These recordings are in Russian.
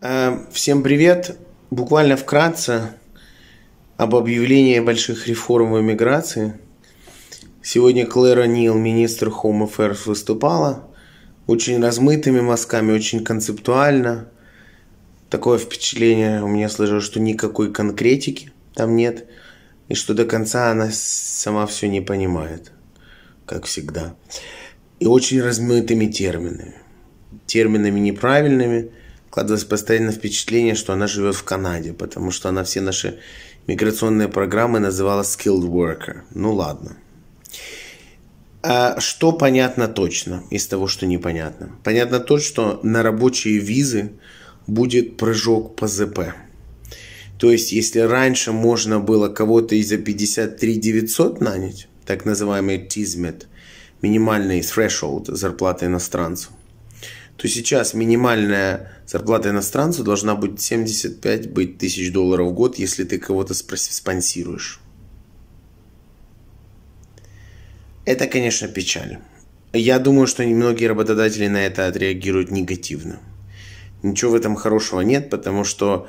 Э, всем привет! Буквально вкратце об объявлении больших реформ в эмиграции. Сегодня Клэра Нил, министр Home Affairs, выступала. Очень размытыми мазками, очень концептуально. Такое впечатление у меня сложилось, что никакой конкретики там нет. И что до конца она сама все не понимает, как всегда. И очень размытыми терминами. Терминами неправильными – Складывалось постоянно впечатление, что она живет в Канаде, потому что она все наши миграционные программы называла skilled worker. Ну ладно. А что понятно точно из того, что непонятно? Понятно то, что на рабочие визы будет прыжок по ЗП. То есть, если раньше можно было кого-то из за 53 900 нанять, так называемый тизмет, минимальный threshold зарплаты иностранцу – то сейчас минимальная зарплата иностранцу должна быть 75 быть, тысяч долларов в год, если ты кого-то спонсируешь. Это, конечно, печаль. Я думаю, что многие работодатели на это отреагируют негативно. Ничего в этом хорошего нет, потому что,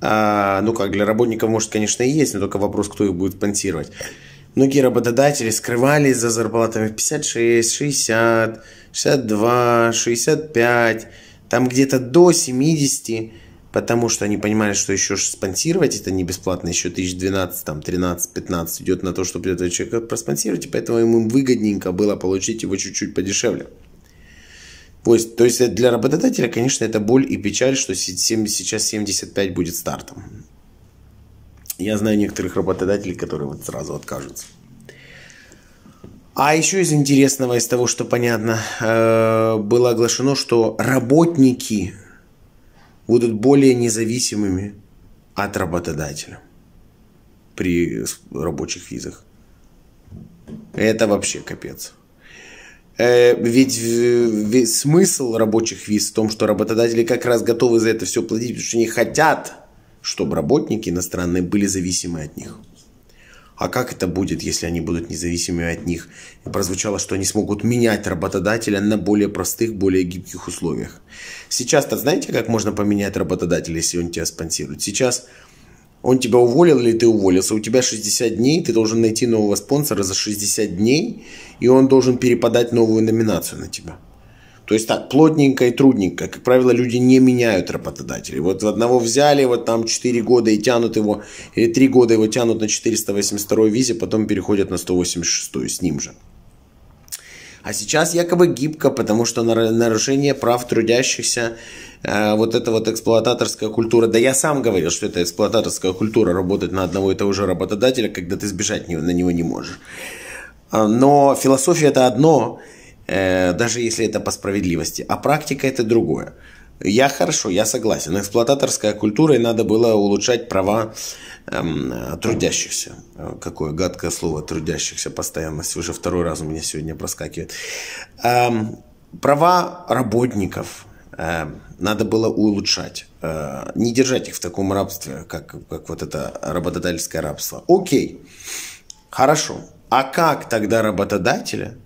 а, ну как, для работников, может, конечно, и есть, но только вопрос, кто их будет спонсировать многие работодатели скрывались за зарплатами 56, 60, 62, 65, там где-то до 70, потому что они понимали, что еще спонсировать это не бесплатно, еще 1012, там 13, 15 идет на то, чтобы этого человека проспонсировать, и поэтому ему выгодненько было получить его чуть-чуть подешевле. То есть, то есть для работодателя, конечно, это боль и печаль, что сейчас 75 будет стартом. Я знаю некоторых работодателей, которые вот сразу откажутся. А еще из интересного, из того, что понятно, э, было оглашено, что работники будут более независимыми от работодателя при рабочих визах. Это вообще капец. Э, ведь, ведь смысл рабочих виз в том, что работодатели как раз готовы за это все платить, потому что они хотят чтобы работники иностранные были зависимы от них. А как это будет, если они будут независимы от них? И прозвучало, что они смогут менять работодателя на более простых, более гибких условиях. Сейчас-то знаете, как можно поменять работодателя, если он тебя спонсирует? Сейчас он тебя уволил или ты уволился, у тебя 60 дней, ты должен найти нового спонсора за 60 дней, и он должен перепадать новую номинацию на тебя. То есть так, плотненько и трудненько. Как правило, люди не меняют работодателей. Вот одного взяли, вот там 4 года и тянут его, или 3 года его тянут на 482 визе, потом переходят на 186 с ним же. А сейчас якобы гибко, потому что нарушение прав трудящихся, э, вот эта вот эксплуататорская культура. Да я сам говорил, что это эксплуататорская культура, работать на одного и того же работодателя, когда ты сбежать на него не можешь. Э, но философия это одно, Э, даже если это по справедливости. А практика это другое. Я хорошо, я согласен. Эксплуататорская культура, и надо было улучшать права эм, трудящихся. Какое гадкое слово трудящихся постоянно. Уже второй раз у меня сегодня проскакивает. Эм, права работников э, надо было улучшать. Э, не держать их в таком рабстве, как, как вот это работодательское рабство. Окей, хорошо. А как тогда работодателя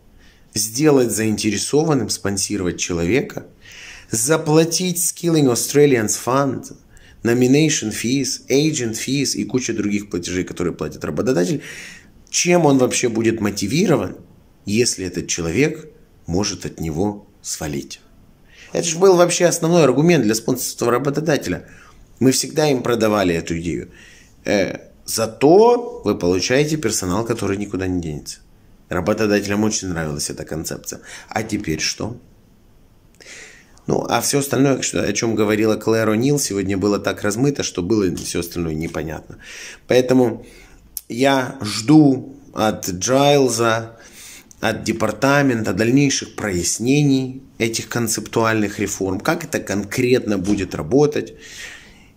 сделать заинтересованным спонсировать человека, заплатить Skilling Australians Fund, nomination fees, agent fees и куча других платежей, которые платит работодатель, чем он вообще будет мотивирован, если этот человек может от него свалить. Это же был вообще основной аргумент для спонсорства работодателя. Мы всегда им продавали эту идею. Э, зато вы получаете персонал, который никуда не денется. Работодателям очень нравилась эта концепция. А теперь что? Ну, а все остальное, о чем говорила Клэр О'Нил, сегодня было так размыто, что было все остальное непонятно. Поэтому я жду от Джайлза, от департамента дальнейших прояснений этих концептуальных реформ, как это конкретно будет работать.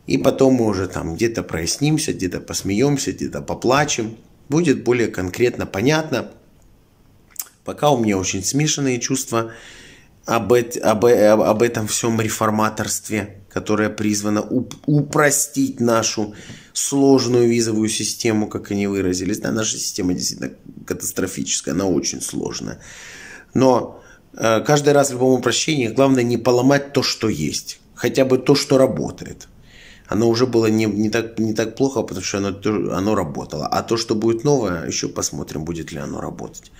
И потом мы уже там где-то прояснимся, где-то посмеемся, где-то поплачем. Будет более конкретно понятно, Пока у меня очень смешанные чувства об, эт, э, об, об этом всем реформаторстве, которое призвано уп, упростить нашу сложную визовую систему, как они выразились. Да, наша система действительно катастрофическая, она очень сложная. Но э, каждый раз в любом упрощении главное не поломать то, что есть. Хотя бы то, что работает оно уже было не, не, так, не так плохо, потому что оно, оно работало. А то, что будет новое, еще посмотрим, будет ли оно работать.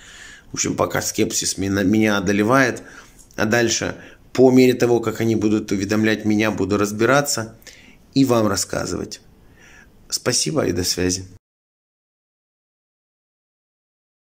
В общем, пока скепсис меня, одолевает. А дальше, по мере того, как они будут уведомлять меня, буду разбираться и вам рассказывать. Спасибо и до связи.